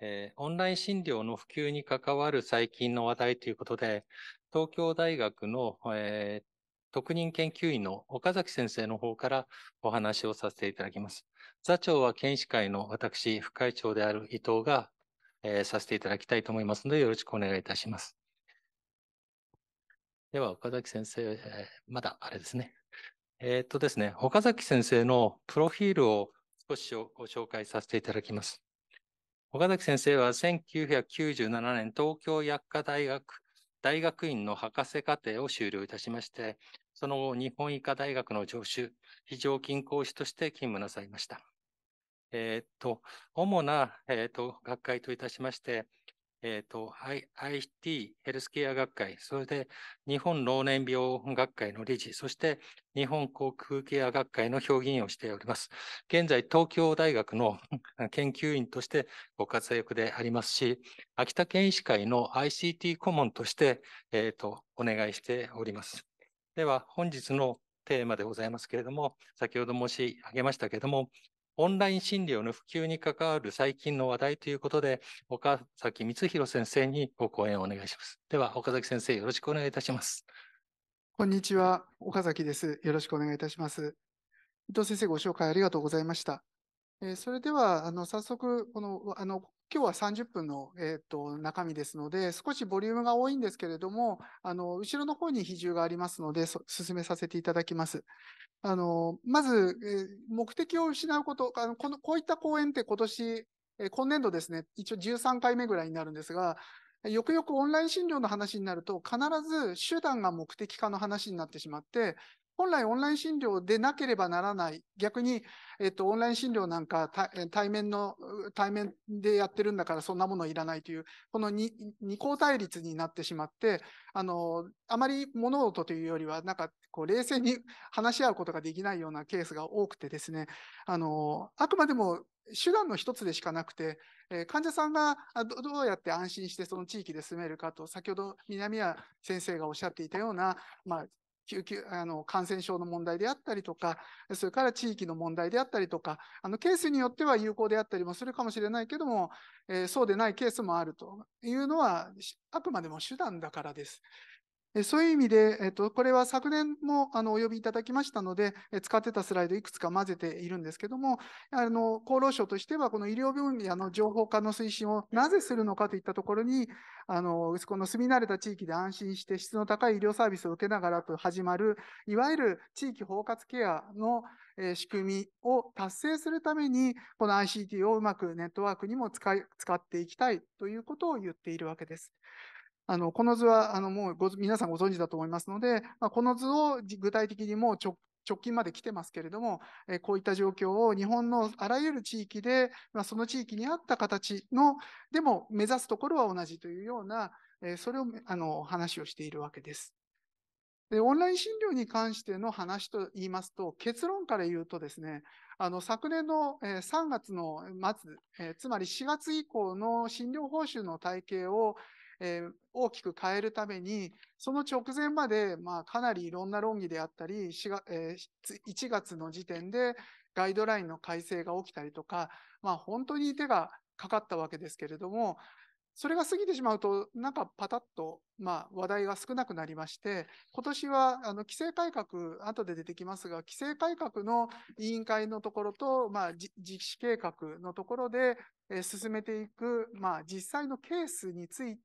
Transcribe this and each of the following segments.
えー、オンライン診療の普及に関わる最近の話題ということで、東京大学の、えー、特任研究員の岡崎先生の方からお話をさせていただきます。座長は検視会の私、副会長である伊藤が、えー、させていただきたいと思いますので、よろしくお願いいたします。では、岡崎先生、えー、まだあれですね。えー、っとですね、岡崎先生のプロフィールを少しご紹介させていただきます。岡崎先生は1997年東京薬科大学大学院の博士課程を修了いたしまして、その後日本医科大学の助手、非常勤講師として勤務なさいました。えっ、と、主な、えっ、と、学会といたしまして、えー、と、i t ヘルスケア学会、それで日本老年病学会の理事、そして日本航空ケア学会の評議員をしております。現在、東京大学の 研究員としてご活躍でありますし、秋田県医師会の ICT 顧問として、えっ、ー、と、お願いしております。では、本日のテーマでございますけれども、先ほど申し上げましたけれども、オンライン診療の普及に関わる最近の話題ということで、岡崎光弘先生にご講演をお願いします。では、岡崎先生、よろしくお願いいたします。こんにちは。岡崎です。よろしくお願いいたします。伊藤先生、ご紹介ありがとうございました。えー、それでは、あの、早速、この、あの、今日は30分の、えーと、中身ですので、少しボリュームが多いんですけれども、あの、後ろの方に比重がありますので、進めさせていただきます。あの、まず、えー、目的を失うこと、あのこのこういった講演って今年、えー、今年度ですね、一応13回目ぐらいになるんですが、よくよくオンライン診療の話になると、必ず手段が目的化の話になってしまって、本来オンライン診療でなければならない。逆に、えっと、オンライン診療なんか対面の、対面でやってるんだからそんなものいらないという、この二項対立になってしまって、あの、あまり物事というよりは、なんか、こう、冷静に 話し合うことができないようなケースが多くてですね、あの、あくまでも手段の一つでしかなくて、えー、患者さんがどうやって安心してその地域で住めるかと、先ほど南谷先生がおっしゃっていたような、まあ、救急、あの、感染症の問題であったりとか、それから地域の問題であったりとか、あの、ケースによっては有効であったりもするかもしれないけども、えー、そうでないケースもあるというのは、あくまでも手段だからです。そういう意味で、えっと、これは昨年もあのお呼びいただきましたので、使ってたスライドいくつか混ぜているんですけども、あの厚労省としては、この医療分野の情報化の推進をなぜするのかといったところに、あのこの住み慣れた地域で安心して質の高い医療サービスを受けながらと始まる、いわゆる地域包括ケアの仕組みを達成するために、この ICT をうまくネットワークにも使い使っていきたいということを言っているわけです。あの、この図は、あの、もうご、皆さんご存知だと思いますので、まあ、この図を具体的にもう直直近まで来てますけれども、えこういった状況を日本のあらゆる地域で、まあ、その地域に合った形の、でも目指すところは同じというような、えそれをあの話をしているわけです。で、オンライン診療に関しての話と言いますと、結論から言うとですね、あの、昨年の3月の末、えつまり4月以降の診療報酬の体系を、えー、大きく変えるために、その直前まで、まあ、かなりいろんな論議であったり、月えー、1月の時点でガイドラインの改正が起きたりとか、まあ、本当に手がかかったわけですけれども、それが過ぎてしまうと、なんかパタッと、まあ、話題が少なくなりまして、今年はあの規制改革、後で出てきますが、規制改革の委員会のところと、まあ、実施計画のところで、え進めていく、まあ、実際のケースについて、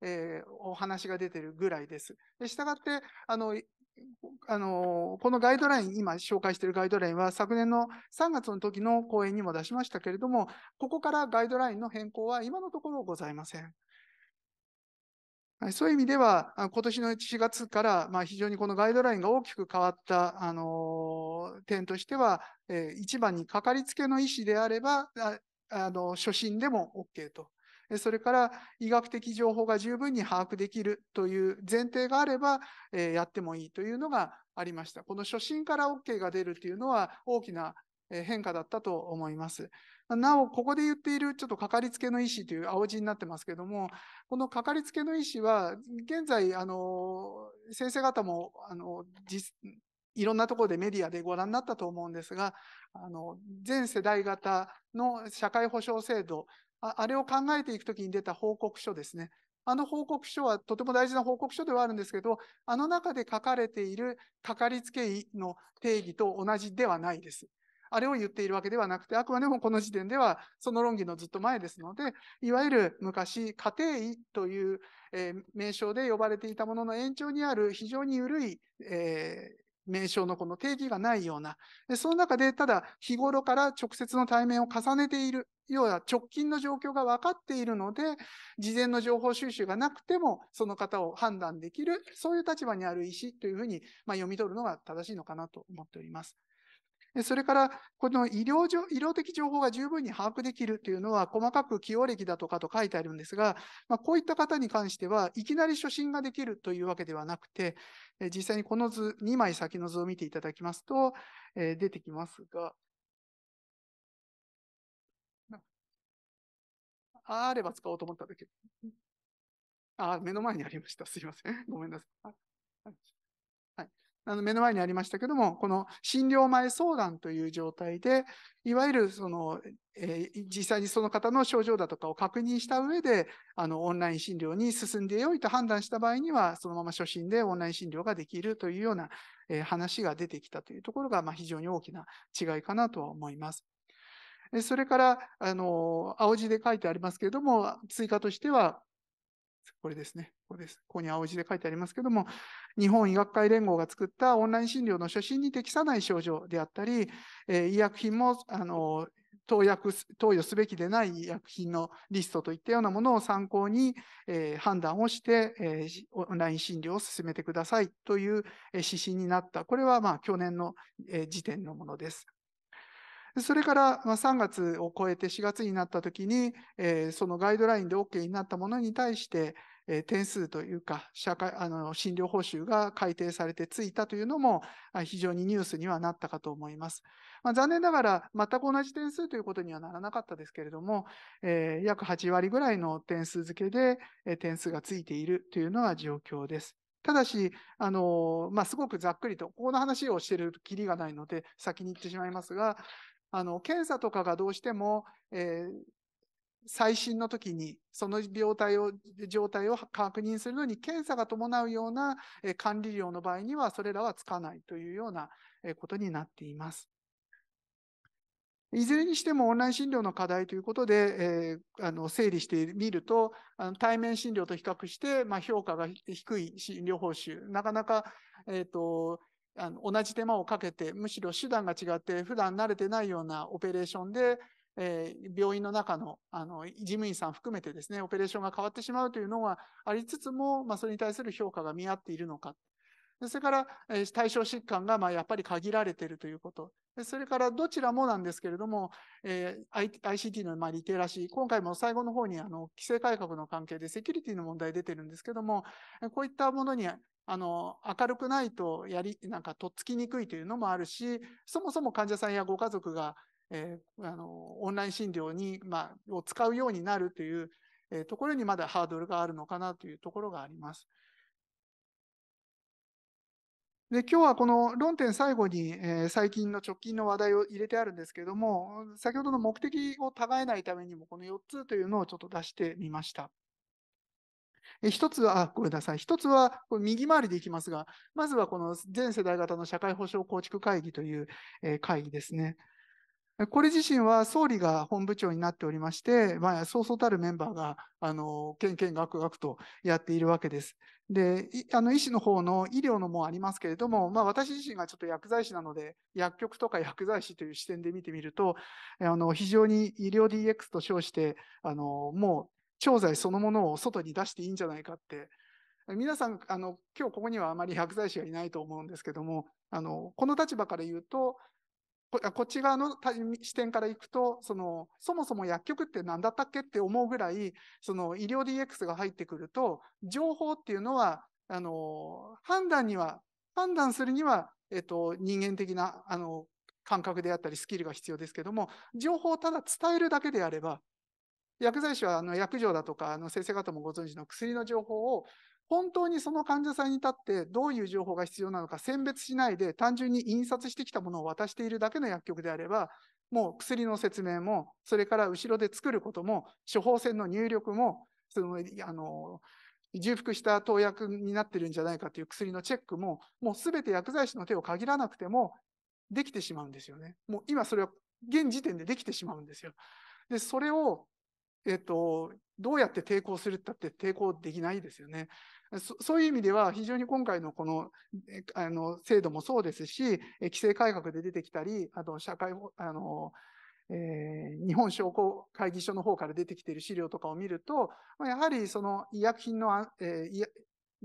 えー、お話が出てるぐらいです。でしたがって、あの、あのこのガイドライン、今紹介しているガイドラインは、昨年の3月の時の講演にも出しましたけれども、ここからガイドラインの変更は今のところございません。そういう意味では、今年の4月から、まあ、非常にこのガイドラインが大きく変わった、あの点としては、えー、一番にかかりつけの医師であれば、あの、初心でも OK と。それから医学的情報が十分に把握できるという前提があれば、えー、やってもいいというのがありました。この初診から OK が出るというのは大きな変化だったと思います。なお、ここで言っているちょっとかかりつけの医師という青字になってますけども、このかかりつけの医師は、現在、あの、先生方も、あの、いろんなところでメディアでご覧になったと思うんですが、あの、全世代型の社会保障制度、ああれを考えていくときに出た報告書ですね。あの報告書はとても大事な報告書ではあるんですけど、あの中で書かれているかかりつけ医の定義と同じではないです。あれを言っているわけではなくて、あくまでもこの時点ではその論議のずっと前ですので、いわゆる昔、家庭医という、えー、名称で呼ばれていたものの延長にある非常に緩い、えー、名称のこの定義がないような、でその中でただ日頃から直接の対面を重ねている、要は直近の状況が分かっているので、事前の情報収集がなくてもその方を判断できる、そういう立場にある医師というふうに、まあ、読み取るのが正しいのかなと思っております。でそれから、この医療医療的情報が十分に把握できるというのは、細かく起用歴だとかと書いてあるんですが、まあ、こういった方に関しては、いきなり初診ができるというわけではなくて、え実際にこの図、2枚先の図を見ていただきますと、え出てきますが、あれば使おうと思ったんだけど。あ、目の前にありました。すいません。ごめんなさい。あの目の前にありましたけども、この診療前相談という状態で、いわゆるその、えー、実際にその方の症状だとかを確認した上で、あのオンライン診療に進んでよいと判断した場合には、そのまま初診でオンライン診療ができるというような、えー、話が出てきたというところが、まあ、非常に大きな違いかなとは思います。それから、あの、青字で書いてありますけれども、追加としては、これですね。ここです。ここに青字で書いてありますけども、日本医学会連合が作ったオンライン診療の初診に適さない症状であったり、えー、医薬品も、あの、投薬、投与すべきでない医薬品のリストといったようなものを参考に、えー、判断をして、えー、オンライン診療を進めてくださいという指針になった。これは、まあ、去年の、えー、時点のものです。それから、まあ、3月を超えて4月になったときに、えー、そのガイドラインで OK になったものに対して、えー、点数というか、社会、あの、診療報酬が改定されてついたというのも、非常にニュースにはなったかと思います。まあ、残念ながら、全く同じ点数ということにはならなかったですけれども、えー、約8割ぐらいの点数付けで、えー、点数がついているというのは状況です。ただし、あの、まあ、すごくざっくりと、この話をしているきりがないので、先に言ってしまいますが、あの、検査とかがどうしても、えー、最新の時に、その病態を、状態を確認するのに検査が伴うような管理量の場合には、それらはつかないというようなことになっています。いずれにしてもオンライン診療の課題ということで、えー、あの整理してみると、あの対面診療と比較して、まあ、評価が低い診療報酬、なかなか、えっ、ー、と、あの同じ手間をかけて、むしろ手段が違って、普段慣れてないようなオペレーションで、えー、病院の中の、あの、事務員さん含めてですね、オペレーションが変わってしまうというのはありつつも、まあ、それに対する評価が見合っているのか。それから、えー、対象疾患が、まあ、やっぱり限られているということ。それから、どちらもなんですけれども、えー、ICT の、まあ、リテラシー、今回も最後の方に、あの、規制改革の関係でセキュリティの問題出てるんですけども、こういったものにあの、明るくないと、やり、なんか、とっつきにくいというのもあるし、そもそも患者さんやご家族が、えー、あの、オンライン診療に、まあ、を使うようになるという、えー、ところにまだハードルがあるのかなというところがあります。で、今日はこの論点最後に、えー、最近の直近の話題を入れてあるんですけれども、先ほどの目的を違えないためにも、この4つというのをちょっと出してみました。一つは、ごめんなさい。一つは、右回りでいきますが、まずはこの全世代型の社会保障構築会議という会議ですね。これ自身は総理が本部長になっておりまして、まあ、そうそうたるメンバーが、あの、県県けんがくとやっているわけです。で、あの、医師の方の医療のもありますけれども、まあ、私自身がちょっと薬剤師なので、薬局とか薬剤師という視点で見てみると、あの、非常に医療 DX と称して、あの、もう、調剤そのものを外に出していいんじゃないかって、皆さん、あの、今日ここにはあまり薬剤師がいないと思うんですけども、あの、この立場から言うと、ここっち側の視点からいくと、その、そもそも薬局って何だったっけって思うぐらい、その医療 DX が入ってくると、情報っていうのは、あの、判断には、判断するには、えっと、人間的な、あの、感覚であったりスキルが必要ですけども、情報をただ伝えるだけであれば、薬剤師はあの薬錠だとか、あの先生方もご存知の薬の情報を本当にその患者さんに立ってどういう情報が必要なのか選別しないで単純に印刷してきたものを渡しているだけの薬局であれば、もう薬の説明も、それから後ろで作ることも、処方箋の入力も、その、あの、重複した投薬になってるんじゃないかという薬のチェックも、もうすべて薬剤師の手を限らなくてもできてしまうんですよね。もう今それは現時点でできてしまうんですよ。で、それをえっと、どうやって抵抗するったって抵抗できないですよね。そういう意味では非常に今回のこのあの制度もそうですし、規制改革で出てきたり、あと社会あの、えー、日本商工会議所の方から出てきている資料とかを見ると、やはりその医薬品の、えー、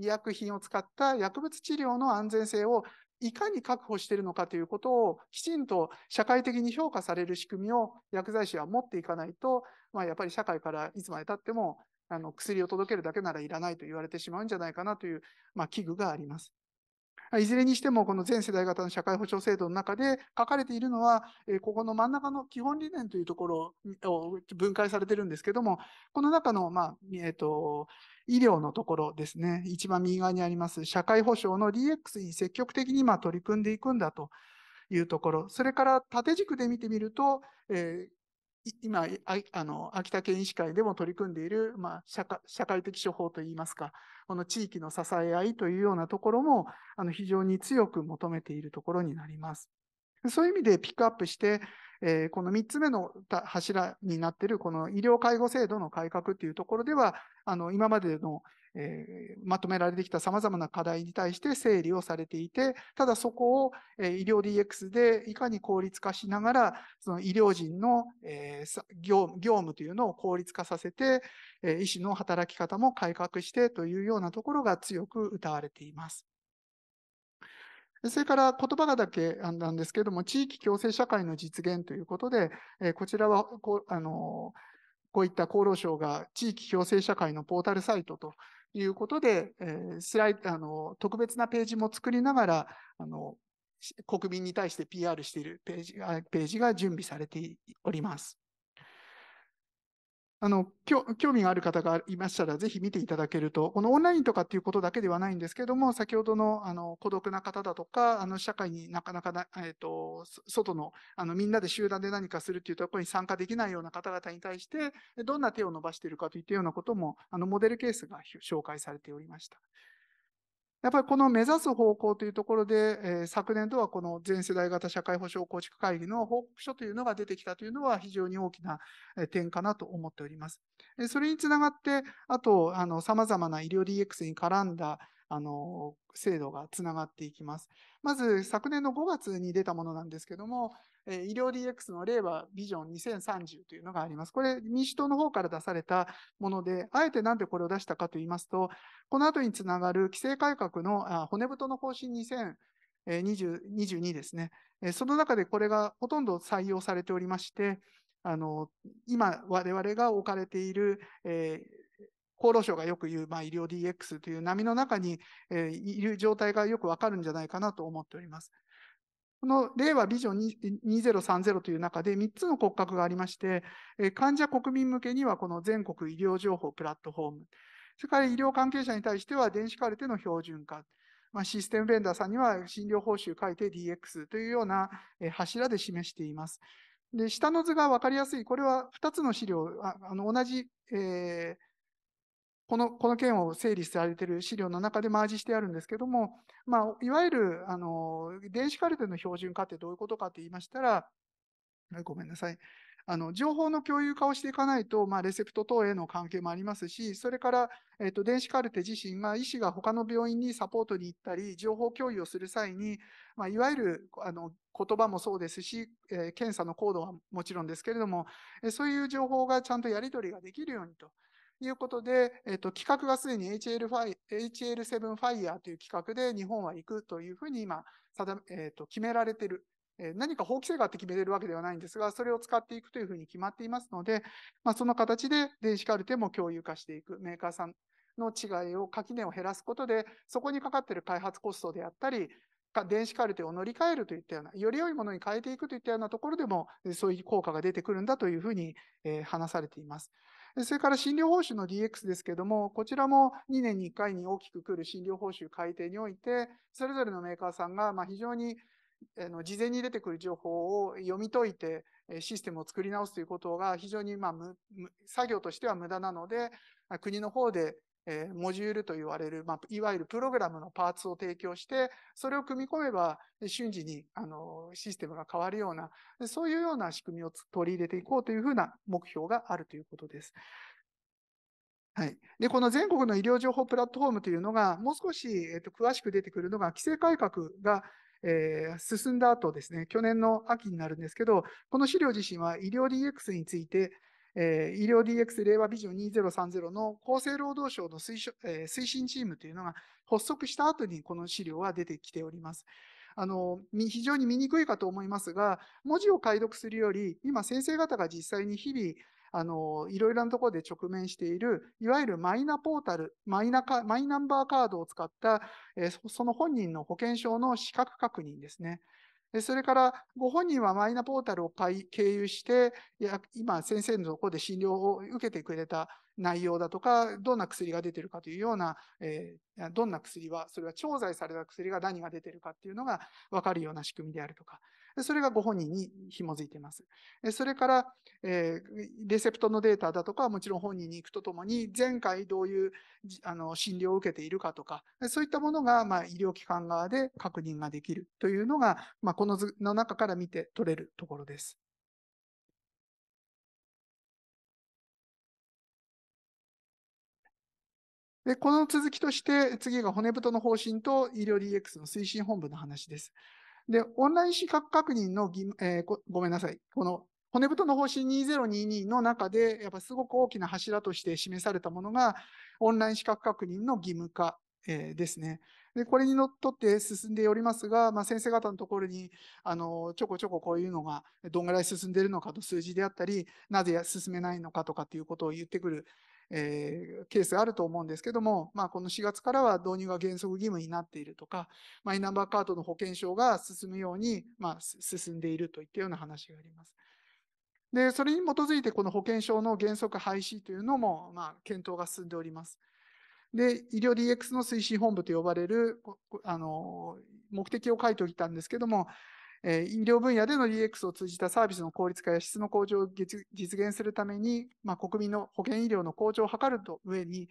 医薬品を使った薬物治療の安全性をいかに確保しているのかということをきちんと社会的に評価される仕組みを薬剤師は持っていかないと、まあ、やっぱり社会からいつまでたってもあの薬を届けるだけならいらないと言われてしまうんじゃないかなという、まあ、危惧があります。いずれにしても、この全世代型の社会保障制度の中で書かれているのは、ここの真ん中の基本理念というところを分解されてるんですけども、この中の、まあ、えっ、ー、と、医療のところですね、一番右側にあります、社会保障の DX に積極的にま取り組んでいくんだというところ、それから縦軸で見てみると、えー今、あの、秋田県医師会でも取り組んでいる、まあ、社会的処方といいますか、この地域の支え合いというようなところも、あの、非常に強く求めているところになります。そういう意味でピックアップして、えー、この3つ目の柱になっているこの医療介護制度の改革っていうところでは、あの今までの、えー、まとめられてきたさまざまな課題に対して整理をされていて、ただそこを、えー、医療 DX でいかに効率化しながら、その医療人の、えー、業業務というのを効率化させて、えー、医師の働き方も改革してというようなところが強く謳われています。それから言葉がだけなんですけども、地域共生社会の実現ということで、えこちらはこう、あのこういった厚労省が地域共生社会のポータルサイトということで、えスライあの特別なページも作りながら、あの国民に対して PR しているページページが準備されております。あの、興味がある方がいましたら、ぜひ見ていただけると、このオンラインとかっていうことだけではないんですけども、先ほどの、あの、孤独な方だとか、あの、社会になかなかな、えっ、ー、と、外の、あの、みんなで集団で何かするっていうところに参加できないような方々に対して、どんな手を伸ばしているかといったようなことも、あの、モデルケースが紹介されておりました。やっぱりこの目指す方向というところで、えー、昨年度はこの全世代型社会保障構築会議の報告書というのが出てきたというのは非常に大きな点かなと思っております。それにつながって、あと、あの、様々な医療 DX に絡んだ、あの、制度がつながっていきます。まず、昨年の5月に出たものなんですけども、え医療 DX の令和ビジョン2030というのがあります。これ、民主党の方から出されたもので、あえてなんでこれを出したかと言いますと、この後につながる規制改革の骨太の方針2000 22ですね。その中でこれがほとんど採用されておりまして、あの、今我々が置かれている、えー、厚労省がよく言う、まあ、医療 DX という波の中に、えー、いる状態がよくわかるんじゃないかなと思っております。この令和ビジョン2030という中で3つの骨格がありまして、患者国民向けにはこの全国医療情報プラットフォーム、それから医療関係者に対しては電子カルテの標準化、まあ、システムベンダーさんには診療報酬書いて DX というような柱で示しています。で、下の図が分かりやすい。これは2つの資料、あの同じ、えーこの、この件を整理されている資料の中でマージしてあるんですけども、まあ、いわゆる、あの、電子カルテの標準化ってどういうことかって言いましたら、ごめんなさい。あの、情報の共有化をしていかないと、まあ、レセプト等への関係もありますし、それから、えっ、と、電子カルテ自身が、医師が他の病院にサポートに行ったり、情報共有をする際に、まあ、いわゆる、あの、言葉もそうですし、え検査のコードはもちろんですけれども、えそういう情報がちゃんとやり取りができるようにと。いうことで、えっと、企画がすでに HL フ HL7 ファイヤーという企画で日本は行くというふうに今、定えっと、決められている。何か法規制があって決めれるわけではないんですが、それを使っていくというふうに決まっていますので、まあ、その形で電子カルテも共有化していく。メーカーさんの違いを、垣根を減らすことで、そこにかかっている開発コストであったり、電子カルテを乗り換えるといったような、より良いものに変えていくといったようなところでも、そういう効果が出てくるんだというふうに話されています。それから診療報酬の DX ですけども、こちらも2年に1回に大きく来る診療報酬改定において、それぞれのメーカーさんがま非常にあの事前に出てくる情報を読み解いて、システムを作り直すということが非常にま作業としては無駄なので、国の方でえー、モジュールと言われる、まあ、いわゆるプログラムのパーツを提供して、それを組み込めば瞬時に、あの、システムが変わるような、そういうような仕組みを取り入れていこうというふうな目標があるということです。はい。で、この全国の医療情報プラットフォームというのが、もう少し、えっ、ー、と、詳しく出てくるのが、規制改革が、えー、進んだ後ですね、去年の秋になるんですけど、この資料自身は医療 DX について、えー、医療 DX 令和ビジョン2030の厚生労働省の推えー、推進チームというのが発足した後にこの資料は出てきております。あの、非常に見にくいかと思いますが、文字を解読するより、今先生方が実際に日々、あの、いろいろなところで直面している、いわゆるマイナポータル、マイナカ、マイナンバーカードを使った、えー、その本人の保険証の資格確認ですね。それから、ご本人はマイナポータルを経由して、今、先生のところで診療を受けてくれた内容だとか、どんな薬が出てるかというような、えー、どんな薬は、それは調剤された薬が何が出てるかっていうのが分かるような仕組みであるとか、それがご本人に紐づいています。それから、えー、レセプトのデータだとかはもちろん本人に行くとともに、前回どういうあの診療を受けているかとか、そういったものが、まあ、医療機関側で確認ができるというのが、まあ、この図の中から見て取れるところです。で、この続きとして、次が骨太の方針と医療 DX の推進本部の話です。で、オンライン資格確認の、えー、ごめんなさい。この骨太の方針2022の中で、やっぱすごく大きな柱として示されたものが、オンライン資格確認の義務化、えー、ですね。で、これにのっとって進んでおりますが、まあ、先生方のところに、あの、ちょこちょここういうのがどんぐらい進んでいるのかと数字であったり、なぜ進めないのかとかっていうことを言ってくるえー、ケースがあると思うんですけども、まあ、この4月からは導入が原則義務になっているとか、マイナンバーカードの保険証が進むように、まあ、進んでいるといったような話があります。で、それに基づいてこの保険証の原則廃止というのも、まあ、検討が進んでおります。で、医療 DX の推進本部と呼ばれる、あの、目的を書いておいたんですけども、え医療分野での DX を通じたサービスの効率化や質の向上を実現するために、まあ、国民の保険医療の向上を図ると上に、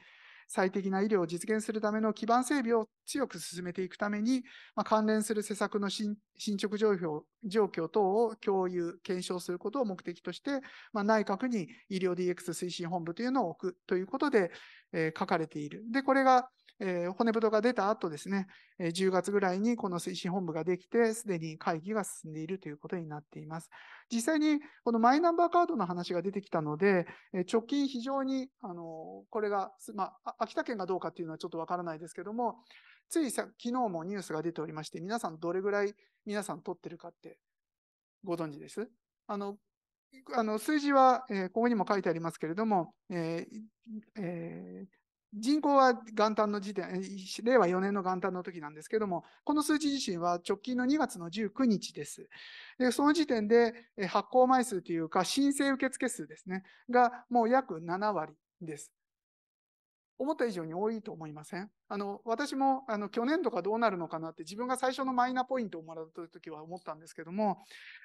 最適な医療を実現するための基盤整備を強く進めていくために、まあ、関連する施策の進捗状況状況等を共有、検証することを目的として、まあ、内閣に医療 DX 推進本部というのを置くということで、えー、書かれている。で、これが、えー、骨太が出た後ですね、えー、10月ぐらいにこの推進本部ができて、すでに会議が進んでいるということになっています。実際に、このマイナンバーカードの話が出てきたので、えー、直近非常に、あの、これが、まあ、秋田県がどうかっていうのはちょっとわからないですけども、ついさ、昨日もニュースが出ておりまして、皆さんどれぐらい皆さん取ってるかってご存知ですあの、あの数字は、えー、ここにも書いてありますけれども、えーえー、人口は元旦の時点、令和4年の元旦の時なんですけども、この数値自身は直近の2月の19日です。で、その時点で発行枚数というか、申請受付数ですね、がもう約7割です。思った以上に多いと思いませんあの、私も、あの、去年とかどうなるのかなって自分が最初のマイナポイントをもらった時は思ったんですけども、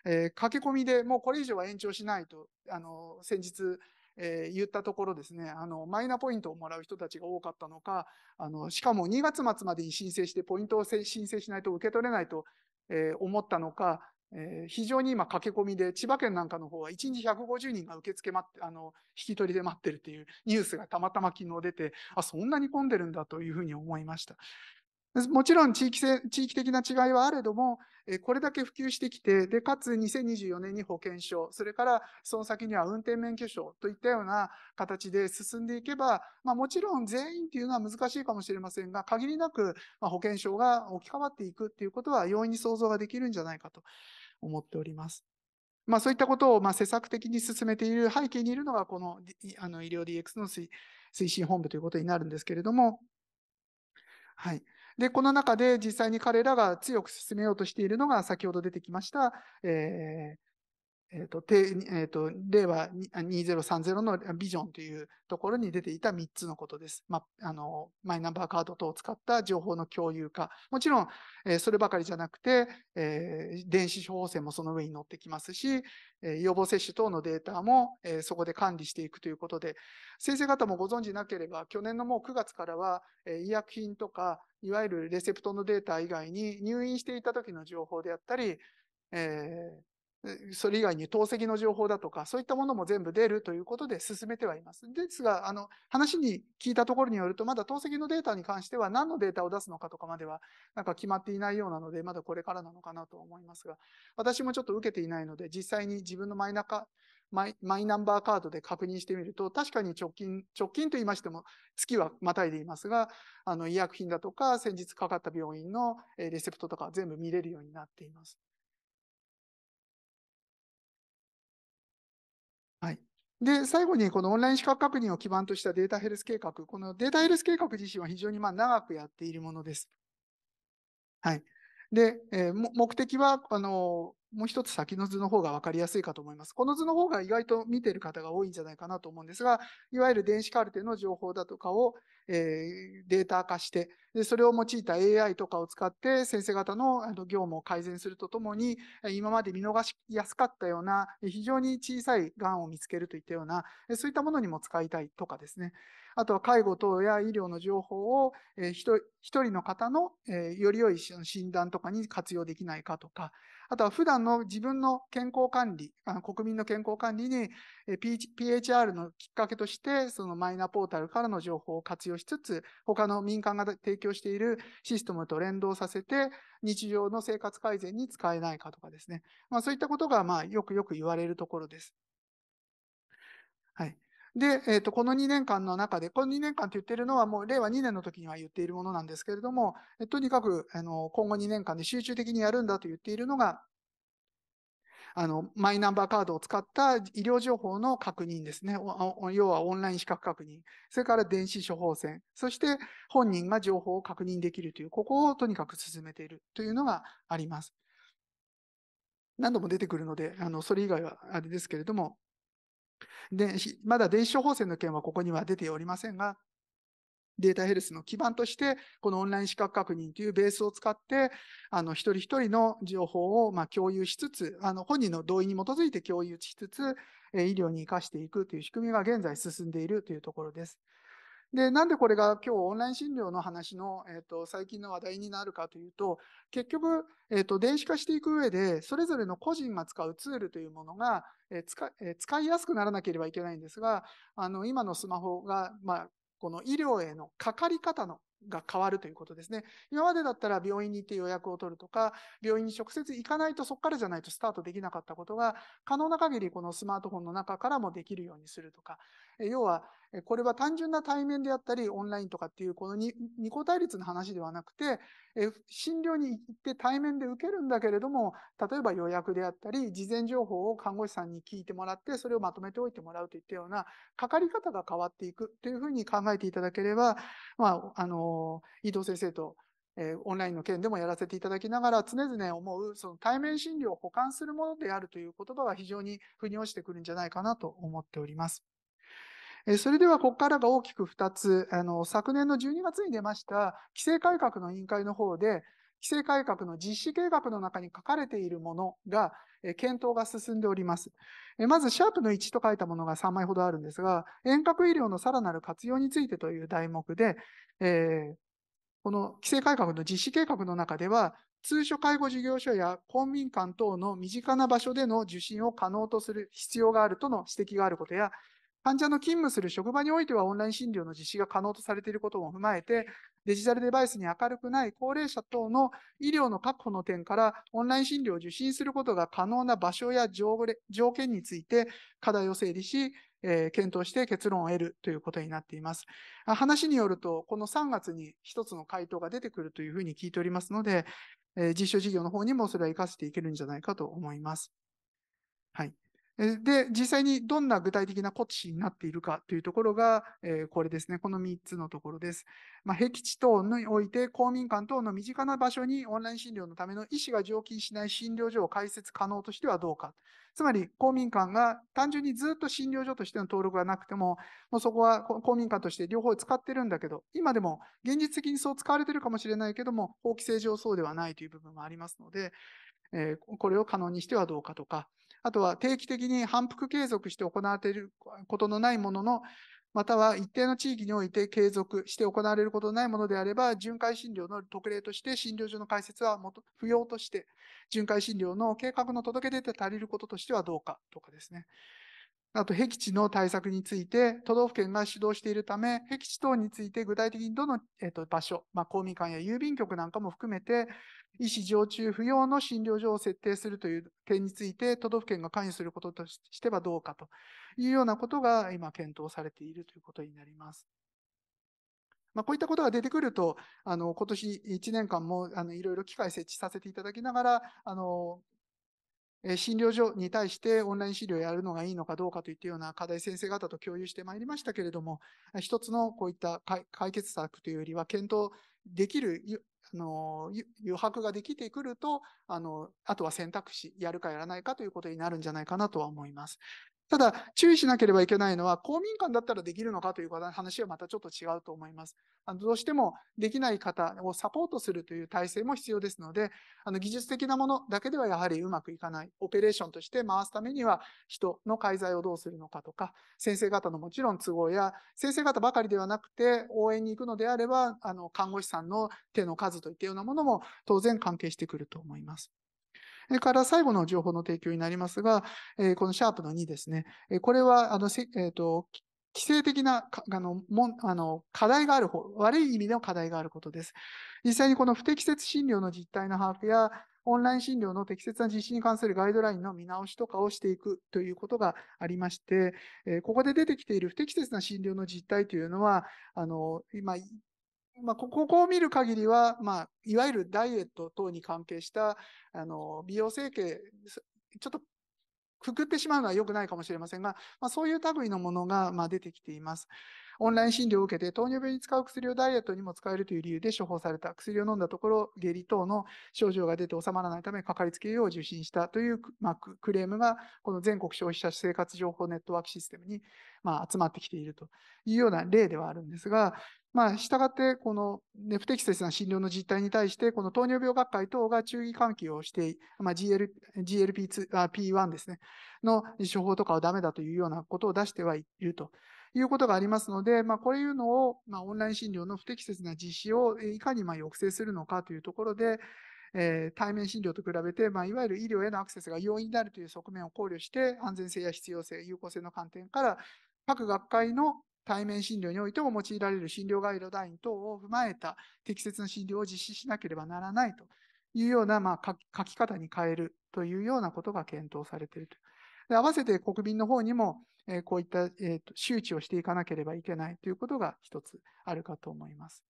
えー、駆け込みでもうこれ以上は延長しないと、あの、先日、えー、言ったところですね、あの、マイナポイントをもらう人たちが多かったのか、あの、しかも2月末までに申請してポイントを申請しないと受け取れないと、えー、思ったのか、えー、非常に今駆け込みで、千葉県なんかの方は1日150人が受付待って、あの、引き取りで待ってるっていうニュースがたまたま昨日出て、あ、そんなに混んでるんだというふうに思いました。もちろん地域地域的な違いはあれども、これだけ普及してきて、で、かつ2024年に保険証、それからその先には運転免許証といったような形で進んでいけば、まあもちろん全員というのは難しいかもしれませんが、限りなく保険証が置き換わっていくっていうことは容易に想像ができるんじゃないかと思っております。まあそういったことをまあ施策的に進めている背景にいるのが、このあの医療 DX の推進本部ということになるんですけれども、はい。で、この中で実際に彼らが強く進めようとしているのが、先ほど出てきました、えー、えっ、と、てえっ、と、令和2030のビジョンというところに出ていた3つのことです。まあ、あの、マイナンバーカード等を使った情報の共有化。もちろん、えー、そればかりじゃなくて、えー、電子処方箋もその上に乗ってきますし、えー、予防接種等のデータも、えそこで管理していくということで、先生方もご存じなければ、去年のもう9月からは、え医薬品とか、いわゆるレセプトのデータ以外に入院していた時の情報であったり、えそれ以外に透析の情報だとか、そういったものも全部出るということで進めてはいます。ですが、あの、話に聞いたところによると、まだ透析のデータに関しては何のデータを出すのかとかまでは、なんか決まっていないようなので、まだこれからなのかなと思いますが、私もちょっと受けていないので、実際に自分のマイナカ、マイマイナンバーカードで確認してみると、確かに直近、直近と言いましても、月はまたいでいますが、あの、医薬品だとか、先日かかった病院のレセプトとか全部見れるようになっています。で、最後にこのオンライン資格確認を基盤としたデータヘルス計画。このデータヘルス計画自身は非常にま長くやっているものです。はい。で、えー、目的は、あの、もう一つ先の図の方が分かりやすいかと思います。この図の方が意外と見てる方が多いんじゃないかなと思うんですが、いわゆる電子カルテの情報だとかを、えデータ化して、でそれを用いた AI とかを使って先生方の業務を改善するとともに、今まで見逃しやすかったような、非常に小さいがんを見つけるといったような、そういったものにも使いたいとかですね。あとは介護等や医療の情報を、えー、一人の方の、えより良い診断とかに活用できないかとか、あとは普段の自分の健康管理、あの国民の健康管理に PHR のきっかけとして、そのマイナポータルからの情報を活用しつつ、他の民間が提供しているシステムと連動させて、日常の生活改善に使えないかとかですね。まあ、そういったことが、まあ、よくよく言われるところです。はい。で、えっ、ー、と、この2年間の中で、この2年間って言ってるのはもう令和2年の時には言っているものなんですけれども、えとにかく、あの、今後2年間で集中的にやるんだと言っているのが、あの、マイナンバーカードを使った医療情報の確認ですね。要はオンライン資格確認。それから電子処方箋。そして本人が情報を確認できるという、ここをとにかく進めているというのがあります。何度も出てくるので、あの、それ以外はあれですけれども、で、まだ電子処方箋の件はここには出ておりませんが、データヘルスの基盤として、このオンライン資格確認というベースを使って、あの、一人一人の情報を、ま共有しつつ、あの、本人の同意に基づいて共有しつつ、医療に生かしていくという仕組みが現在進んでいるというところです。で、なんでこれが今日オンライン診療の話の、えっ、ー、と、最近の話題になるかというと、結局、えっ、ー、と、電子化していく上で、それぞれの個人が使うツールというものが、えー、使え使いやすくならなければいけないんですが、あの、今のスマホが、まあ、この医療へのかかり方のが変わるということですね。今までだったら病院に行って予約を取るとか、病院に直接行かないとそこからじゃないとスタートできなかったことが、可能な限りこのスマートフォンの中からもできるようにするとか、要は、これは単純な対面であったり、オンラインとかっていう、この二項対立の話ではなくて、診療に行って対面で受けるんだけれども、例えば予約であったり、事前情報を看護師さんに聞いてもらって、それをまとめておいてもらうといったような、かかり方が変わっていくというふうに考えていただければ、まあ、あの、伊藤先生と、えー、オンラインの件でもやらせていただきながら、常々思う、その対面診療を補完するものであるという言葉が非常に腑に落ちてくるんじゃないかなと思っております。えそれでは、ここからが大きく2つ、あの、昨年の12月に出ました、規制改革の委員会の方で、規制改革の実施計画の中に書かれているものが、え検討が進んでおります。えまず、シャープの1と書いたものが3枚ほどあるんですが、遠隔医療のさらなる活用についてという題目で、えー、この規制改革の実施計画の中では、通所介護事業所や公民館等の身近な場所での受診を可能とする必要があるとの指摘があることや、患者の勤務する職場においてはオンライン診療の実施が可能とされていることも踏まえて、デジタルデバイスに明るくない高齢者等の医療の確保の点から、オンライン診療を受診することが可能な場所や条件について課題を整理し、えー、検討して結論を得るということになっています。話によると、この3月に1つの回答が出てくるというふうに聞いておりますので、えー、実証事業の方にもそれは活かせていけるんじゃないかと思います。はい。で、実際にどんな具体的な骨子になっているかというところが、えー、これですね。この3つのところです。まあ、僻地等において公民館等の身近な場所にオンライン診療のための医師が常勤しない診療所を開設可能としてはどうか。つまり公民館が単純にずっと診療所としての登録がなくても、もうそこは公民館として両方使ってるんだけど、今でも現実的にそう使われてるかもしれないけども、法規正常そうではないという部分もありますので、えー、これを可能にしてはどうかとか、あとは定期的に反復継続して行われることのないものの、または一定の地域において継続して行われることのないものであれば、巡回診療の特例として診療所の開設は不要として、巡回診療の計画の届け出て足りることとしてはどうかとかですね。あと、僻地の対策について、都道府県が主導しているため、僻地等について具体的にどの、えー、と場所、まあ、公民館や郵便局なんかも含めて、医師常駐不要の診療所を設定するという点について、都道府県が関与することとしてはどうかというようなことが今検討されているということになります。まあ、こういったことが出てくると、あの今年1年間もあのいろいろ機会設置させていただきながら、あの診療所に対してオンライン診療をやるのがいいのかどうかといったような課題先生方と共有してまいりましたけれども、一つのこういった解決策というよりは検討できるあの余白ができてくるとあの、あとは選択肢、やるかやらないかということになるんじゃないかなとは思います。ただ、注意しなければいけないのは、公民館だったらできるのかという話はまたちょっと違うと思います。あのどうしてもできない方をサポートするという体制も必要ですので、あの技術的なものだけではやはりうまくいかない。オペレーションとして回すためには、人の介在をどうするのかとか、先生方のもちろん都合や、先生方ばかりではなくて、応援に行くのであれば、あの看護師さんの手の数といったようなものも当然関係してくると思います。それから最後の情報の提供になりますが、えー、このシャープの2ですね。えこれは、あの、えっ、と、規制的なあのもあの課題がある方、悪い意味での課題があることです。実際にこの不適切診療の実態の把握や、オンライン診療の適切な実施に関するガイドラインの見直しとかをしていくということがありまして、ここで出てきている不適切な診療の実態というのは、あの今、まあ、ここを見る限りは、まあ、いわゆるダイエット等に関係した、あの、美容整形、ちょっとくくってしまうのは良くないかもしれませんが、まあ、そういう類のものが、まあ、出てきています。オンライン診療を受けて糖尿病に使う薬をダイエットにも使えるという理由で処方された。薬を飲んだところ、下痢等の症状が出て収まらないため、かかりつけ医を受診したという、まあ、クレームが、この全国消費者生活情報ネットワークシステムに、まあ、集まってきているというような例ではあるんですが、まあ、したがって、この、ね、不適切な診療の実態に対して、この糖尿病学会等が注意喚起をして、まあ、GL、GLP2、P1 ですね、の処方とかはダメだというようなことを出してはいると。いうことがありますので、まあ、こういうのを、まあ、オンライン診療の不適切な実施をいかにまあ抑制するのかというところで、えー、対面診療と比べて、まあ、いわゆる医療へのアクセスが容易になるという側面を考慮して、安全性や必要性、有効性の観点から、各学会の対面診療においても用いられる診療ガイドライン等を踏まえた適切な診療を実施しなければならないというような、まあ、書き方に変えるというようなことが検討されていると。で合わせて国民の方にも、えー、こういった、えーと、と周知をしていかなければいけないということが一つあるかと思います。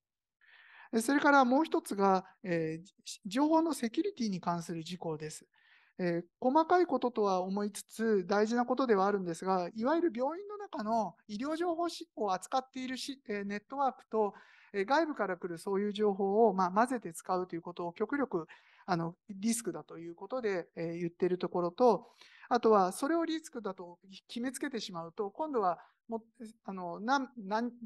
それからもう一つが、えー、情報のセキュリティに関する事項です。えー、細かいこととは思いつつ大事なことではあるんですが、いわゆる病院の中の医療情報を扱っているし、えー、ネットワークと、えー、外部から来るそういう情報を、まあ、混ぜて使うということを極力あのリスクだということで、え言ってるところと、あとはそれをリスクだと決めつけてしまうと、今度はもあの何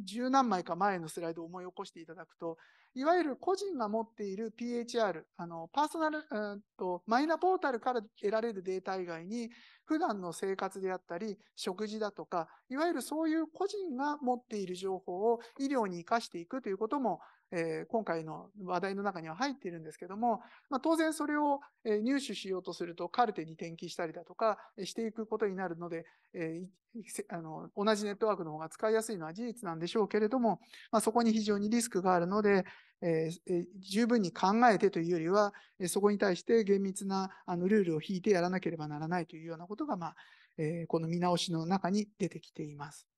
十何枚か前のスライドを思い起こしていただくと、いわゆる個人が持っている PHR、あの、パーソナル、うんと、マイナポータルから得られるデータ以外に、普段の生活であったり、食事だとか、いわゆるそういう個人が持っている情報を医療に活かしていくということも、えー、今回の話題の中には入っているんですけども、まあ、当然それを入手しようとするとカルテに転記したりだとかしていくことになるので、えー、あの同じネットワークの方が使いやすいのは事実なんでしょうけれども、まあ、そこに非常にリスクがあるので、えー、十分に考えてというよりは、そこに対して厳密なあのルールを引いてやらなければならないというようなことが、まあえー、この見直しの中に出てきています。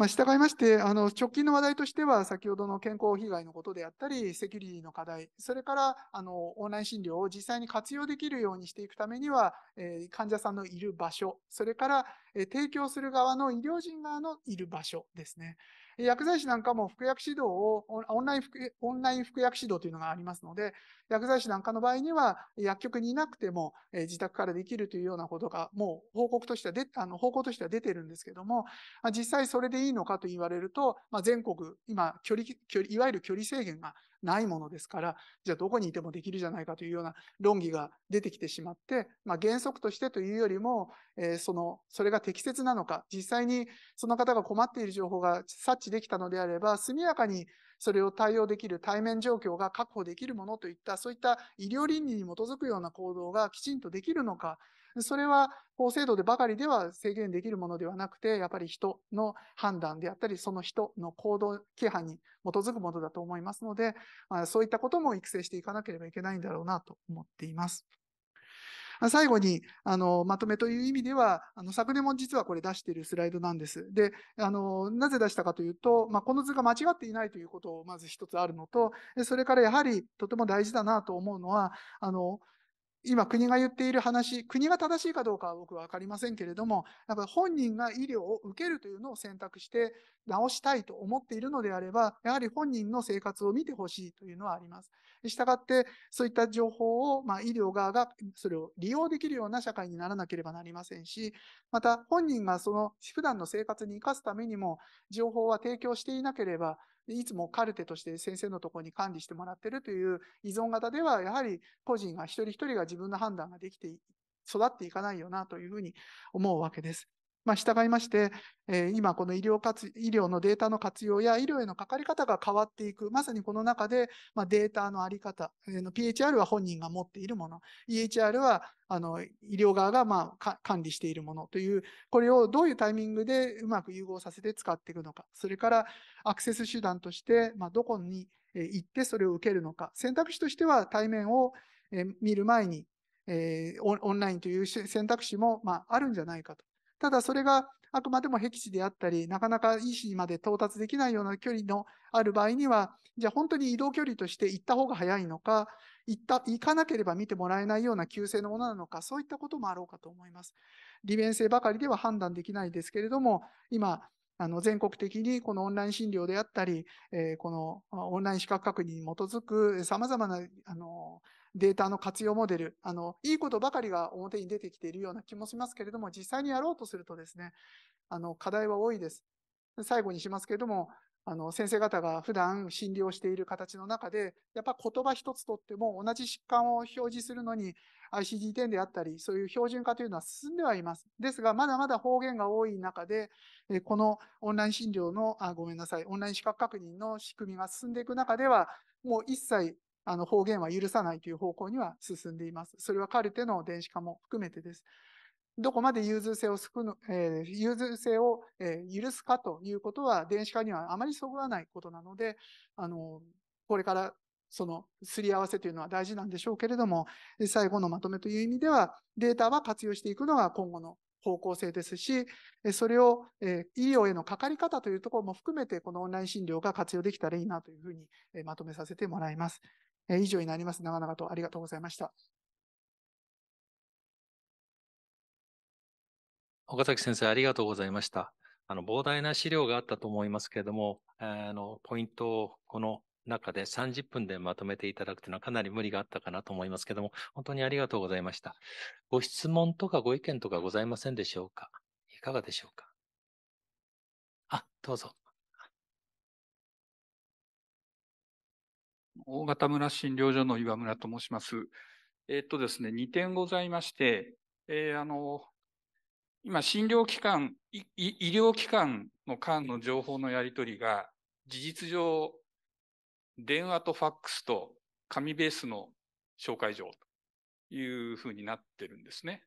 まあ、従いまして、あの、直近の話題としては、先ほどの健康被害のことであったり、セキュリティの課題、それから、あの、オンライン診療を実際に活用できるようにしていくためには、えー、患者さんのいる場所、それから、えー、提供する側の医療人側のいる場所ですね。薬剤師なんかも服薬指導を、オンライン服、オンライン服薬指導というのがありますので、薬剤師なんかの場合には、薬局にいなくても、え自宅からできるというようなことが、もう報告としてはあの、報告としては出てるんですけども、実際それでいいのかと言われると、まあ、全国、今、距離、距離、いわゆる距離制限がないものですから、じゃあどこにいてもできるじゃないかというような論議が出てきてしまって、まあ、原則としてというよりも、えー、その、それが適切なのか、実際にその方が困っている情報が察知できたのであれば、速やかにそれを対応できる対面状況が確保できるものといった、そういった医療倫理に基づくような行動がきちんとできるのか、それは法制度でばかりでは制限できるものではなくて、やっぱり人の判断であったり、その人の行動、規範に基づくものだと思いますので、そういったことも育成していかなければいけないんだろうなと思っています。最後に、あの、まとめという意味では、あの、昨年も実はこれ出しているスライドなんです。で、あの、なぜ出したかというと、まあ、この図が間違っていないということをまず一つあるのと、それからやはりとても大事だなと思うのは、あの、今国が言っている話、国が正しいかどうかは僕は分かりませんけれども、やっぱり本人が医療を受けるというのを選択して治したいと思っているのであれば、やはり本人の生活を見てほしいというのはあります。したがって、そういった情報を、まあ、医療側がそれを利用できるような社会にならなければなりませんし、また本人がその普段の生活に生かすためにも、情報は提供していなければ、いつもカルテとして先生のところに管理してもらってるという依存型では、やはり個人が一人一人が自分の判断ができて育っていかないよなというふうに思うわけです。まあ、従いまして、えー、今この医療活医療のデータの活用や医療へのかかり方が変わっていく。まさにこの中で、まあ、データのあり方、えー、の PHR は本人が持っているもの、EHR はあの医療側がまあ管理しているものという、これをどういうタイミングでうまく融合させて使っていくのか、それからアクセス手段として、まあ、どこに行ってそれを受けるのか、選択肢としては対面を見る前に、えー、オンラインという選択肢も、まあ、あるんじゃないかと。ただそれがあくまでも僻地であったり、なかなか医師にまで到達できないような距離のある場合には、じゃあ本当に移動距離として行った方が早いのか、行った、行かなければ見てもらえないような急性のものなのか、そういったこともあろうかと思います。利便性ばかりでは判断できないですけれども、今、あの、全国的にこのオンライン診療であったり、えこのオンライン資格確認に基づく様々な、あの、データの活用モデル、あの、いいことばかりが表に出てきているような気もしますけれども、実際にやろうとするとですね、あの、課題は多いです。最後にしますけれども、あの、先生方が普段診療している形の中で、やっぱ言葉一つとっても同じ疾患を表示するのに ICD-10 であったり、そういう標準化というのは進んではいます。ですが、まだまだ方言が多い中で、このオンライン診療の、あ、ごめんなさい、オンライン資格確認の仕組みが進んでいく中では、もう一切あの方言は許さないという方向には進んでいます。それはカルテの電子化も含めてです。どこまで融通性をすくの、えー、融通性を、え許すかということは、電子化にはあまりそぐわないことなので、あの、これからそのすり合わせというのは大事なんでしょうけれども、最後のまとめという意味では、データは活用していくのが今後の方向性ですし、それを医療へのかかり方というところも含めて、このオンライン診療が活用できたらいいなというふうにまとめさせてもらいます。え以上になります。長々とありがとうございました。岡崎先生、ありがとうございました。あの膨大な資料があったと思いますけれども、あのポイントをこの中で30分でまとめていただくというのはかなり無理があったかなと思いますけれども、本当にありがとうございました。ご質問とかご意見とかございませんでしょうかいかがでしょうかあ、どうぞ。大型村診療所の岩村と申します。えっとですね、2点ございまして、えー、あの、今、診療機関医、医療機関の間の情報のやり取りが、事実上、電話とファックスと紙ベースの紹介状というふうになってるんですね。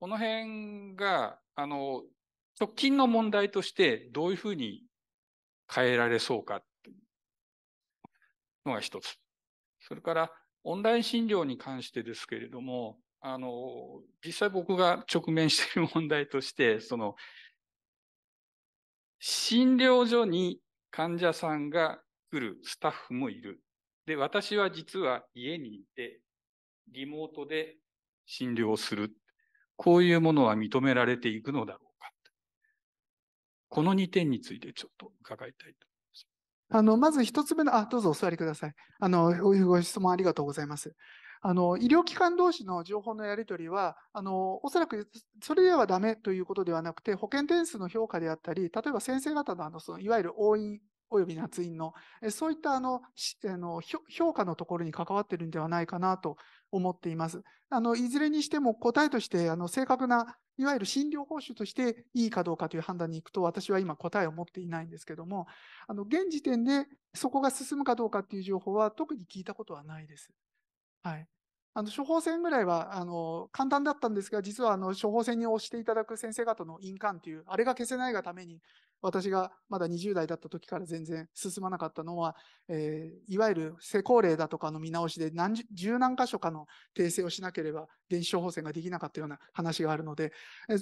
この辺が、あの、直近の問題としてどういうふうに変えられそうかのが一つ。それから、オンライン診療に関してですけれども、あの、実際僕が直面している問題として、その、診療所に患者さんが来るスタッフもいる。で、私は実は家にいて、リモートで診療をする。こういうものは認められていくのだろうか。この2点についてちょっと伺いたいとあの、まず一つ目の、あ、どうぞお座りください。あの、ご質問ありがとうございます。あの、医療機関同士の情報のやり取りは、あの、おそらくそれではダメということではなくて、保険点数の評価であったり、例えば先生方のあの、その、いわゆる応印および夏院の、そういったあのあの評価のところに関わってるんではないかなと思っています。あのいずれにしても答えとしてあの正確ないわゆる診療報酬としていいかどうかという判断に行くと、私は今答えを持っていないんですけども、あの、現時点でそこが進むかどうかっていう情報は特に聞いたことはないです。はい。あの、処方箋ぐらいは、あの、簡単だったんですが、実はあの、処方箋に押していただく先生方の印鑑という、あれが消せないがために、私がまだ20代だった時から全然進まなかったのは、えー、いわゆる施工例だとかの見直しで何十、十何箇所かの訂正をしなければ電子処方箋ができなかったような話があるので、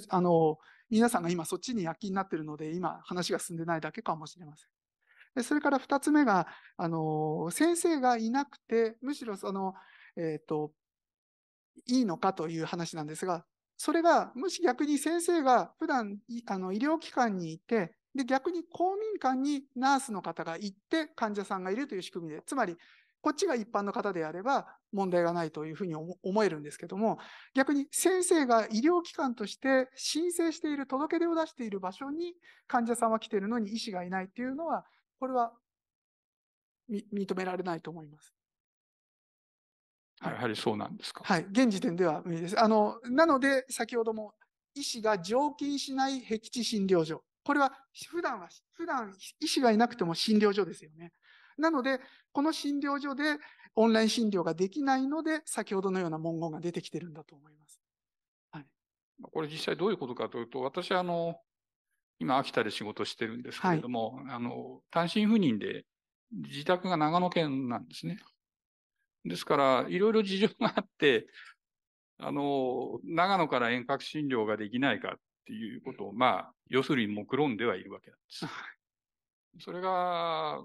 あの、皆さんが今そっちに躍起になっているので、今話が進んでないだけかもしれません。でそれから二つ目が、あの、先生がいなくて、むしろその、えー、と、いいのかという話なんですが、それが、もし逆に先生が普段あの医療機関にいて、で、逆に公民館にナースの方が行って患者さんがいるという仕組みで、つまり、こっちが一般の方であれば問題がないというふうに思えるんですけども、逆に先生が医療機関として申請している届け出を出している場所に患者さんは来ているのに医師がいないっていうのは、これは認められないと思います。はい、やはりそうなんですか。はい、現時点では無理です。あの、なので、先ほども医師が常勤しない僻地診療所これは普段は、普段医師がいなくても診療所ですよね。なので、この診療所でオンライン診療ができないので、先ほどのような文言が出てきてるんだと思います。はい、これ実際どういうことかというと、私あの、今秋田で仕事してるんですけれども、はい、あの、単身赴任で自宅が長野県なんですね。ですから、いろいろ事情があって、あの、長野から遠隔診療ができないかっていうことを、まあ、要するに目論んではいるわけなんです。それが、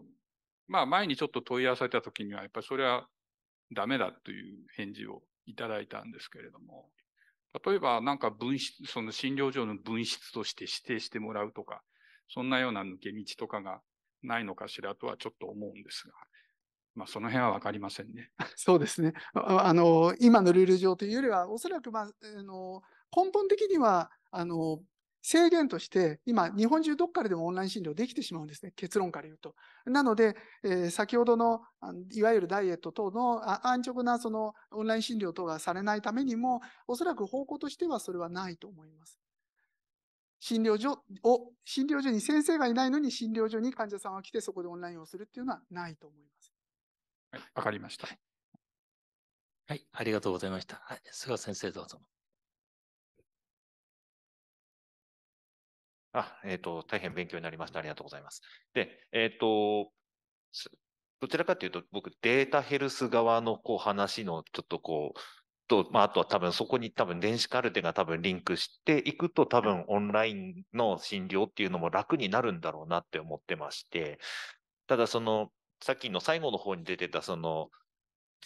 まあ、前にちょっと問い合わせたときには、やっぱりそれはダメだという返事をいただいたんですけれども、例えばなんか分室、その診療所の分室として指定してもらうとか、そんなような抜け道とかがないのかしらとはちょっと思うんですが、まあ、その辺は分かりませんね。そうですね。あの、今のルール上というよりは、おそらく、まあ、あの、根本的には、あの、制限として、今、日本中どっからでもオンライン診療できてしまうんですね。結論から言うと。なので、えー、先ほどの、いわゆるダイエット等の安直なそのオンライン診療等がされないためにも、おそらく方向としてはそれはないと思います。診療所を、診療所に先生がいないのに診療所に患者さんが来てそこでオンラインをするっていうのはないと思います。はい、わかりました。はい、ありがとうございました。はい、菅先生どうぞ。あ、えっ、ー、と、大変勉強になりました。ありがとうございます。で、えっ、ー、と、どちらかというと、僕、データヘルス側のこう話のちょっとこう、と、まあ、あとは多分そこに多分電子カルテが多分リンクしていくと多分オンラインの診療っていうのも楽になるんだろうなって思ってまして、ただその、さっきの最後の方に出てたその、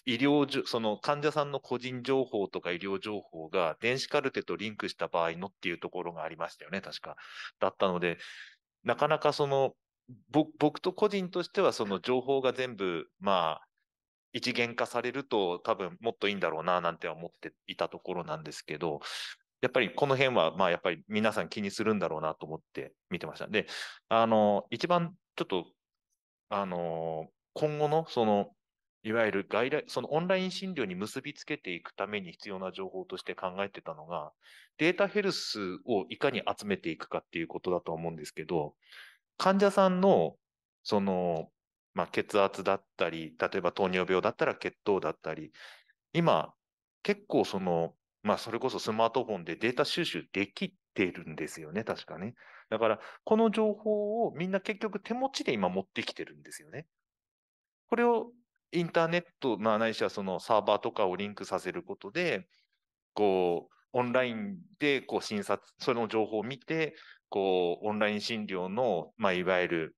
医療その患者さんの個人情報とか医療情報が電子カルテとリンクした場合のっていうところがありましたよね、確か。だったので、なかなかその、僕と個人としてはその情報が全部、まあ、一元化されると多分もっといいんだろうななんて思っていたところなんですけど、やっぱりこの辺は、まあやっぱり皆さん気にするんだろうなと思って見てました。で、あの、一番ちょっと、あの、今後のそのいわゆる外来、そのオンライン診療に結びつけていくために必要な情報として考えてたのが、データヘルスをいかに集めていくかっていうことだと思うんですけど、患者さんの、その、まあ、血圧だったり、例えば糖尿病だったら血糖だったり、今、結構その、まあ、それこそスマートフォンでデータ収集できてるんですよね、確かね。だから、この情報をみんな結局手持ちで今持ってきてるんですよね。これをインターネットのないしはそのサーバーとかをリンクさせることで、こう、オンラインでこう診察、その情報を見て、こう、オンライン診療の、まあ、いわゆる、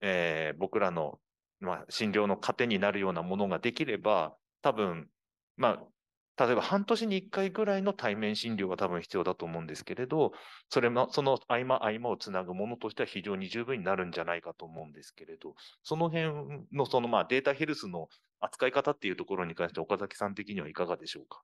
えー、僕らの、まあ、診療の糧になるようなものができれば、多分、まあ、例えば半年に1回ぐらいの対面診療が多分必要だと思うんですけれど、それも、その合間合間をつなぐものとしては非常に十分になるんじゃないかと思うんですけれど、その辺のそのまあデータヘルスの扱い方っていうところに関して岡崎さん的にはいかがでしょうか。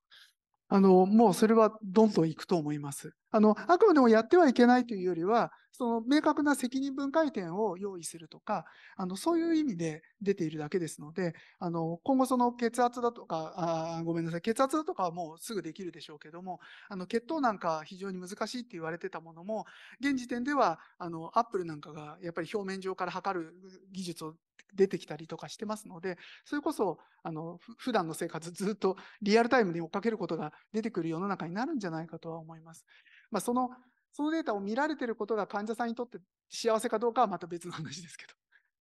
あの、もうそれはどんどんいくと思います。あの、あくまでもやってはいけないというよりは、その明確な責任分解点を用意するとか、あの、そういう意味で出ているだけですので、あの、今後その血圧だとか、あごめんなさい、血圧だとかはもうすぐできるでしょうけども、あの、血糖なんか非常に難しいって言われてたものも、現時点では、あの、アップルなんかがやっぱり表面上から測る技術を出てきたりとかしてますので、それこそ、あの、普段の生活ずっとリアルタイムで追っかけることが出てくる世の中になるんじゃないかとは思います。まあ、その、そのデータを見られてることが患者さんにとって幸せかどうかはまた別の話ですけど。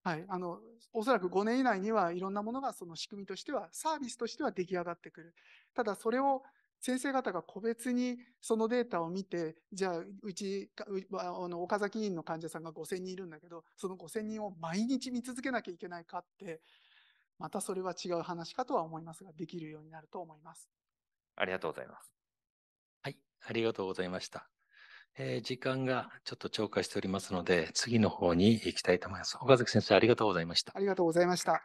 はい。あの、おそらく5年以内にはいろんなものがその仕組みとしては、サービスとしては出来上がってくる。ただそれを先生方が個別にそのデータを見て、じゃあ、うち、あの岡崎院の患者さんが5000人いるんだけど、その5000人を毎日見続けなきゃいけないかって、またそれは違う話かとは思いますが、できるようになると思います。ありがとうございます。はい、ありがとうございました。えー、時間がちょっと超過しておりますので、次の方に行きたいと思います。岡崎先生、ありがとうございました。ありがとうございました。